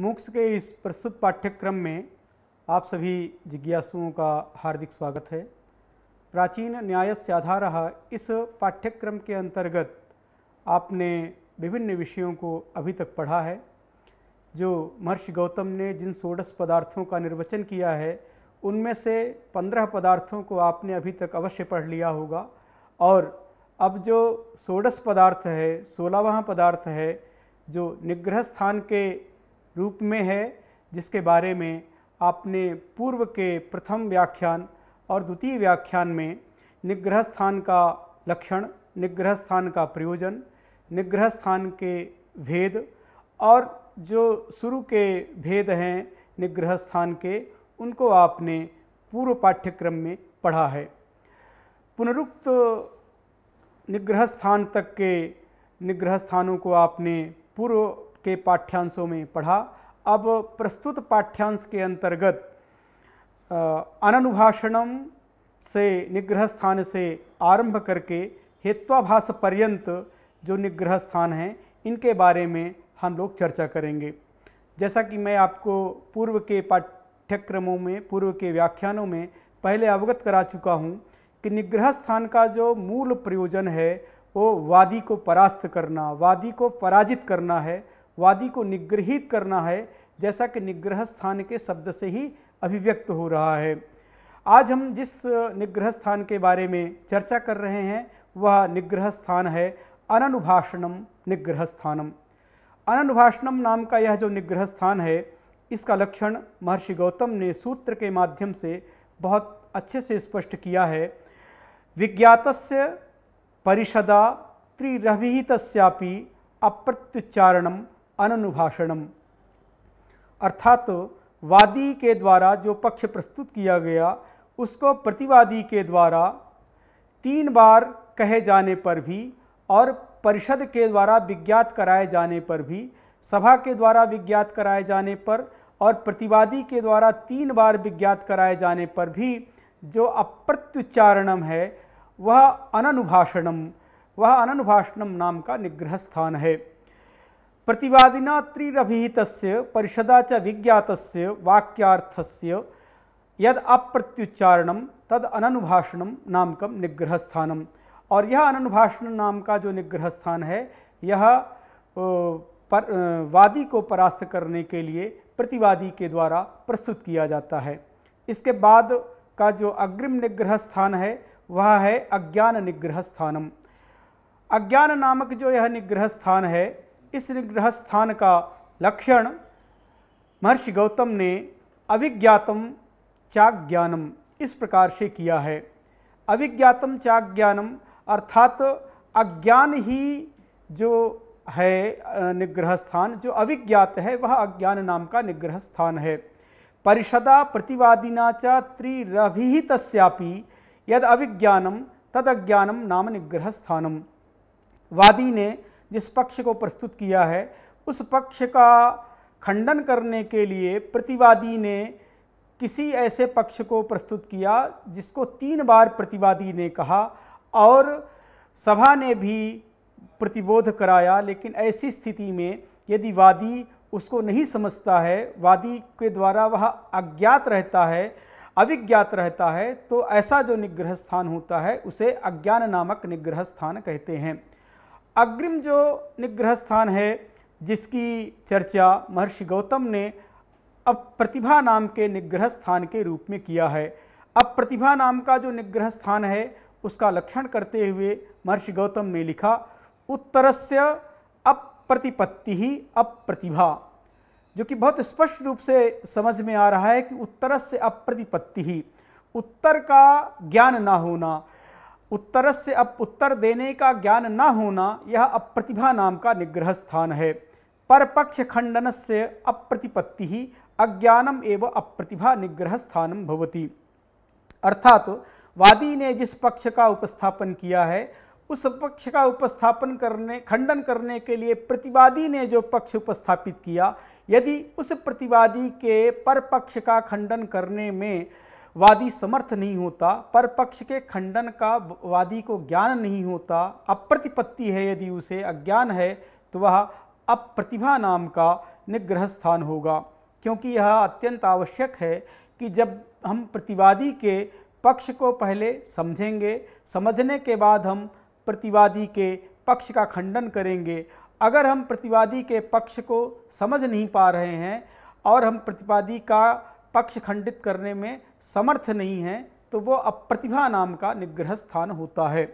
मुक्स के इस प्रस्तुत पाठ्यक्रम में आप सभी जिज्ञासुओं का हार्दिक स्वागत है प्राचीन न्याय से आधार इस पाठ्यक्रम के अंतर्गत आपने विभिन्न विषयों को अभी तक पढ़ा है जो महर्षि गौतम ने जिन सोडस पदार्थों का निर्वचन किया है उनमें से पंद्रह पदार्थों को आपने अभी तक अवश्य पढ़ लिया होगा और अब जो सोडस पदार्थ है सोलहवा पदार्थ है जो निग्रह स्थान के रूप में है जिसके बारे में आपने पूर्व के प्रथम व्याख्यान और द्वितीय व्याख्यान में निग्रह स्थान का लक्षण निग्रह स्थान का प्रयोजन निग्रह स्थान के भेद और जो शुरू के भेद हैं निग्रह स्थान के उनको आपने पूर्व पाठ्यक्रम में पढ़ा है पुनरुक्त निग्रह स्थान तक के निग्रह स्थानों को आपने पूर्व के पाठ्यांशों में पढ़ा अब प्रस्तुत पाठ्यांश के अंतर्गत अननुभाषणम से निग्रह स्थान से आरंभ करके हेत्वाभाष पर्यंत जो निग्रह स्थान हैं इनके बारे में हम लोग चर्चा करेंगे जैसा कि मैं आपको पूर्व के पाठ्यक्रमों में पूर्व के व्याख्यानों में पहले अवगत करा चुका हूँ कि निग्रह स्थान का जो मूल प्रयोजन है वो वादी को परास्त करना वादी को पराजित करना है वादी को निग्रहित करना है जैसा कि निग्रह स्थान के शब्द से ही अभिव्यक्त हो रहा है आज हम जिस निग्रह स्थान के बारे में चर्चा कर रहे हैं वह निग्रह स्थान है अननुभाषणम निग्रह स्थानम अननुभाषणम नाम का यह जो निग्रह स्थान है इसका लक्षण महर्षि गौतम ने सूत्र के माध्यम से बहुत अच्छे से स्पष्ट किया है विज्ञात परिषदा त्रिरभिहित्यापि अप्रत्युच्चारणम अननुभाषणम अर्थात वादी के द्वारा जो पक्ष प्रस्तुत किया गया उसको प्रतिवादी के द्वारा तीन बार कहे जाने पर भी और परिषद के द्वारा विज्ञात कराए जाने पर भी सभा के द्वारा विज्ञात कराए जाने पर और प्रतिवादी के द्वारा तीन बार विज्ञात कराए जाने पर भी जो अप्रत्युच्चारणम है वह अनुभाषणम वह अनुभाषणम नाम का निग्रह स्थान है प्रतिवादिना त्रिरभिहित परिषदा च विज्ञात वाक्यार्थस्य यद अप्रत्युच्चारण तद अनुभाषण नामक निग्रह स्थानम और यह अनुभाषण नाम का जो निग्रह स्थान है यह पर वादी को परास्त करने के लिए प्रतिवादी के द्वारा प्रस्तुत किया जाता है इसके बाद का जो अग्रिम निग्रह स्थान है वह है अज्ञान निग्रह स्थानम अज्ञान नामक जो यह निग्रह स्थान है इस निग्रह स्थान का लक्षण महर्षि गौतम ने अभिज्ञातम चाज्ञानम इस प्रकार से किया है अभिज्ञातम चाज्ञानम अर्थात अज्ञान ही जो है निग्रह स्थान जो अभिज्ञात है वह अज्ञान नाम का निग्रह स्थान है परिषदा प्रतिवादिना चा त्रिरभिहित यद अभिज्ञानम तद अज्ञानम नाम निग्रह स्थानम वादी ने जिस पक्ष को प्रस्तुत किया है उस पक्ष का खंडन करने के लिए प्रतिवादी ने किसी ऐसे पक्ष को प्रस्तुत किया जिसको तीन बार प्रतिवादी ने कहा और सभा ने भी प्रतिबोध कराया लेकिन ऐसी स्थिति में यदि वादी उसको नहीं समझता है वादी के द्वारा वह अज्ञात रहता है अविज्ञात रहता है तो ऐसा जो निग्रह स्थान होता है उसे अज्ञान नामक निग्रह स्थान कहते हैं अग्रिम जो निग्रह स्थान है जिसकी चर्चा महर्षि गौतम ने अब प्रतिभा नाम के निग्रह स्थान के रूप में किया है अब प्रतिभा नाम का जो निग्रह स्थान है उसका लक्षण करते हुए महर्षि गौतम ने लिखा उत्तरस्य अप्रतिपत्ति ही अप्रतिभा जो कि बहुत स्पष्ट रूप से समझ में आ रहा है कि उत्तर से अप्रतिपत्ति ही उत्तर का ज्ञान ना होना उत्तर से अब उत्तर देने का ज्ञान न होना यह अप्रतिभा नाम का निग्रह स्थान है परपक्ष खंडन से अप्रतिपत्ति ही अज्ञानम एवं अप्रतिभा निग्रह स्थानम भवती अर्थात वादी ने जिस पक्ष का उपस्थापन किया है उस पक्ष का उपस्थापन करने खंडन करने के लिए प्रतिवादी ने जो पक्ष उपस्थापित किया यदि उस प्रतिवादी के परपक्ष का खंडन करने में वादी समर्थ नहीं होता पर पक्ष के खंडन का वादी को ज्ञान नहीं होता अप्रतिपत्ति है यदि उसे अज्ञान है तो वह अप्रतिभा नाम का निग्रह स्थान होगा क्योंकि यह अत्यंत आवश्यक है कि जब हम प्रतिवादी के पक्ष को पहले समझेंगे समझने के बाद हम प्रतिवादी के पक्ष का खंडन करेंगे अगर हम प्रतिवादी के पक्ष को समझ नहीं पा रहे हैं और हम प्रतिवादी का पक्ष खंडित करने में समर्थ नहीं है तो वो अप्रतिभा नाम का निग्रह स्थान होता है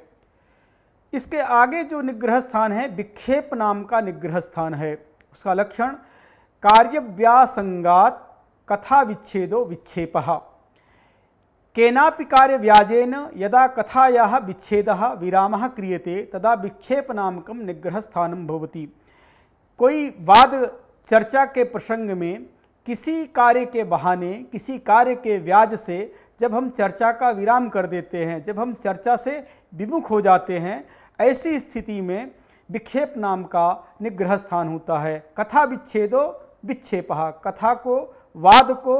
इसके आगे जो निग्रह स्थान है विक्षेप नाम का निग्रह स्थान है उसका लक्षण कार्यव्यासंगात कथा विच्छेदो विच्छेप केनापि कार्य व्याजेन यदा कथाया विच्छेद विराम क्रियते तदा विक्षेप नामक निग्रह स्थान कोई वाद चर्चा के प्रसंग में किसी कार्य के बहाने किसी कार्य के व्याज से जब हम चर्चा का विराम कर देते हैं जब हम चर्चा से विमुख हो जाते हैं ऐसी स्थिति में विक्षेप नाम का निग्रह स्थान होता है कथा विच्छेदो विक्षेपहा कथा को वाद को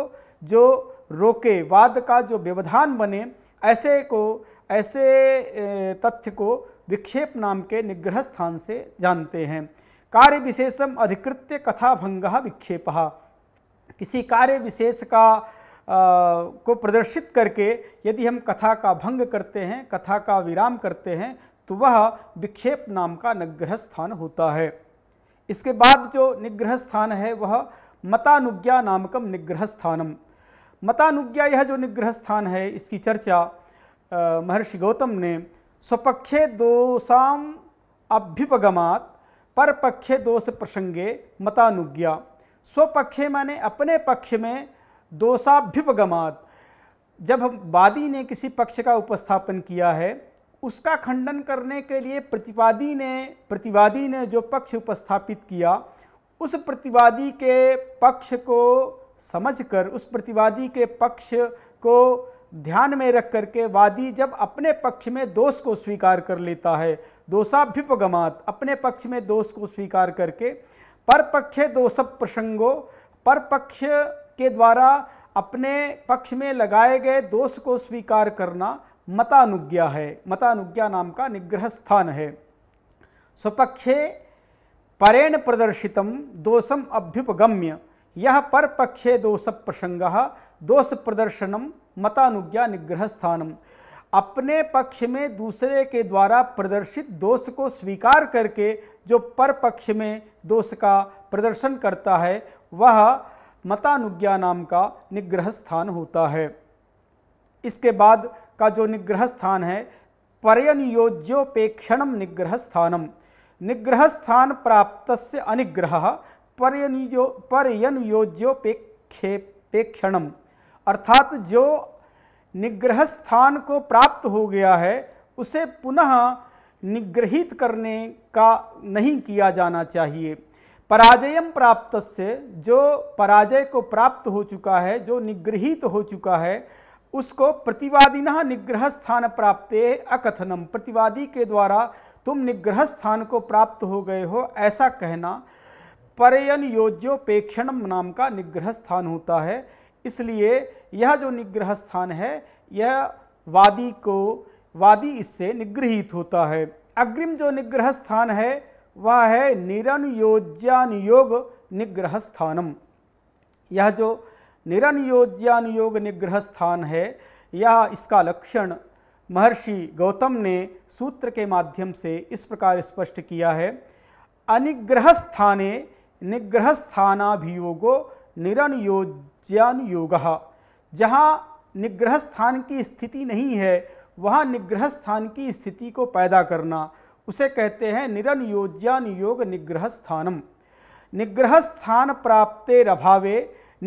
जो रोके वाद का जो व्यवधान बने ऐसे को ऐसे तथ्य को विक्षेप नाम के निग्रह स्थान से जानते हैं कार्य विशेषम अधिकृत्य कथा भंग विक्षेप किसी कार्य विशेष का आ, को प्रदर्शित करके यदि हम कथा का भंग करते हैं कथा का विराम करते हैं तो वह विक्षेप नाम का निग्रह स्थान होता है इसके बाद जो निग्रह स्थान है वह मतानुज्ञा नामकम निग्रह स्थानम मतानुज्ञा यह जो निग्रह स्थान है इसकी चर्चा महर्षि गौतम ने स्वपक्षे दोषाम अभ्युपगमात परपक्षे दोष प्रसंगे मतानुज्ञा स्वपक्षे माने अपने पक्ष में दोषाभ्युपगमात जब वादी ने किसी पक्ष का उपस्थापन किया है उसका खंडन करने के लिए प्रतिवादी ने प्रतिवादी ने जो पक्ष उपस्थापित किया उस प्रतिवादी के पक्ष को समझकर उस प्रतिवादी के पक्ष को ध्यान में रख करके वादी जब अपने पक्ष में दोष को स्वीकार कर लेता है दोषाभ्युपगमात अपने पक्ष में दोष को स्वीकार करके परपक्षे दोष प्रसंगों परपक्ष के द्वारा अपने पक्ष में लगाए गए दोष को स्वीकार करना मतानुज्ञा है मतानुज्ञा नाम का निग्रह स्थान है स्वपक्षे परेण प्रदर्शितम दोषम अभ्युपगम्य यह परपक्षे दोष प्रसंग दोष प्रदर्शनम मतानुज्ञा निग्रह स्थानम अपने पक्ष में दूसरे के द्वारा प्रदर्शित दोष को स्वीकार करके जो पर पक्ष में दोष का प्रदर्शन करता है वह मतानुज्ञा नाम का निग्रह स्थान होता है इसके बाद का जो निग्रह स्थान है पर्यनियोज्योपेक्षणम निग्रह स्थानम निग्रह स्थान प्राप्त से अनिग्रह पर्यन पर्यनियोज्योपेक्षेपेक्षणम अर्थात जो निग्रह स्थान को प्राप्त हो गया है उसे पुनः निग्रहित करने का नहीं किया जाना चाहिए पराजयम प्राप्त से जो पराजय को प्राप्त हो चुका है जो निग्रहित हो चुका है उसको प्रतिवादिन निग्रह स्थान प्राप्त अकथनम प्रतिवादी के द्वारा तुम निग्रह स्थान को प्राप्त हो गए हो ऐसा कहना परयन योज्योपेक्षणम नाम का निग्रह स्थान होता है इसलिए यह जो निग्रह स्थान है यह वादी को वादी इससे निग्रहित होता है अग्रिम जो निग्रह स्थान है वह है निरनुयोज्यानुयोग निग्रह स्थानम यह जो निरनुयोज्यानुयोग निग्रह स्थान है यह इसका लक्षण महर्षि गौतम ने सूत्र के माध्यम से इस प्रकार स्पष्ट किया है अनिग्रह स्थाने निग्रह स्थानाभियोगो निरनुयोज्य ज्ञान योग जहाँ निग्रह स्थान की स्थिति नहीं है वहाँ निग्रह स्थान की स्थिति को पैदा करना उसे कहते हैं निरनयोज्यान योग निग्रह स्थानम निग्रह स्थान प्राप्ते रभावे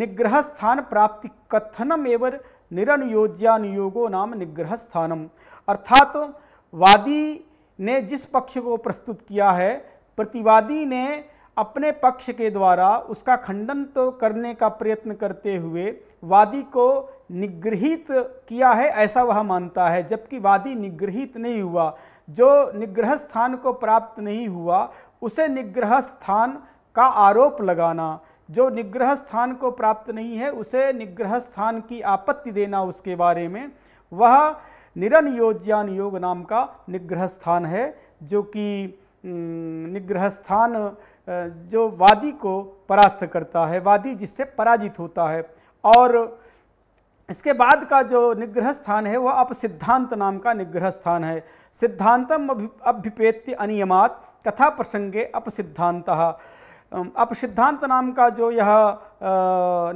निग्रह स्थान प्राप्ति कथनम एवं निरनयोज्यान योगो नाम निग्रह स्थानम अर्थात वादी ने जिस पक्ष को प्रस्तुत किया है प्रतिवादी ने अपने पक्ष के द्वारा उसका खंडन तो करने का प्रयत्न करते हुए वादी को निगृहित किया है ऐसा वह मानता है जबकि वादी निगृहित नहीं हुआ जो निग्रह स्थान को प्राप्त नहीं हुआ उसे निग्रह स्थान का आरोप लगाना जो निग्रह स्थान को प्राप्त नहीं है उसे निग्रह स्थान की आपत्ति देना उसके बारे में वह निरन योग नाम का निग्रह स्थान है जो कि निग्रह स्थान जो वादी को परास्त करता है वादी जिससे पराजित होता है और इसके बाद का जो निग्रह स्थान है वह अपसिद्धांत नाम का निग्रह स्थान है सिद्धांतम अभ्युपेत्य अनियमात कथा प्रसंगे अपसिद्धांत अपसिद्धांत नाम का जो यह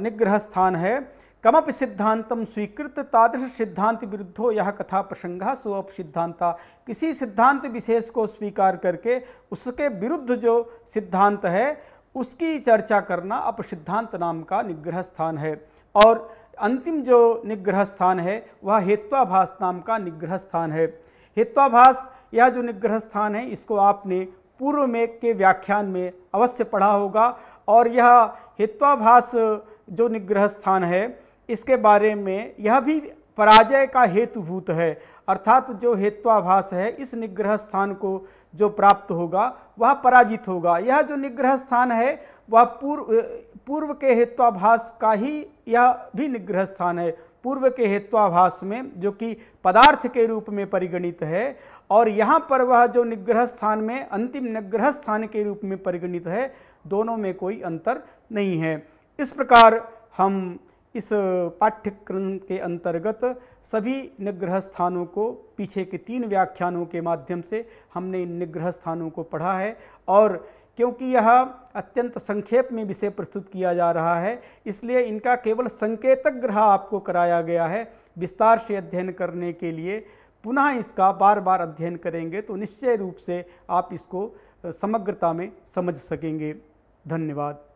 निग्रह स्थान है कमप सिद्धांतम स्वीकृत तादृश सिद्धांत विरुद्धो यह कथा प्रसंग सो अप सिद्धांता किसी सिद्धांत विशेष को स्वीकार करके उसके विरुद्ध जो सिद्धांत है उसकी चर्चा करना अप सिद्धांत नाम का निग्रह स्थान है और अंतिम जो निग्रह स्थान है वह हेत्वाभास नाम का निग्रह स्थान है हेत्वाभास यह जो निग्रह स्थान है इसको आपने पूर्व में के व्याख्यान में अवश्य पढ़ा होगा और यह हेत्वाभास जो निग्रह स्थान है इसके बारे में यह भी पराजय का हेतुभूत है अर्थात जो हेत्वाभास है इस निग्रह स्थान को जो प्राप्त होगा वह पराजित होगा यह जो निग्रह स्थान है वह पूर्व पूर्व के हेत्वाभास का ही यह भी निग्रह स्थान है पूर्व के हेत्वाभास में जो कि पदार्थ के रूप में परिगणित है और यहाँ पर वह जो निग्रह स्थान में अंतिम निग्रह स्थान के रूप में परिगणित है दोनों में कोई अंतर नहीं है इस प्रकार हम इस पाठ्यक्रम के अंतर्गत सभी निग्रह स्थानों को पीछे के तीन व्याख्यानों के माध्यम से हमने इन निग्रह स्थानों को पढ़ा है और क्योंकि यह अत्यंत संक्षेप में विषय प्रस्तुत किया जा रहा है इसलिए इनका केवल संकेतक ग्रह आपको कराया गया है विस्तार से अध्ययन करने के लिए पुनः इसका बार बार अध्ययन करेंगे तो निश्चय रूप से आप इसको समग्रता में समझ सकेंगे धन्यवाद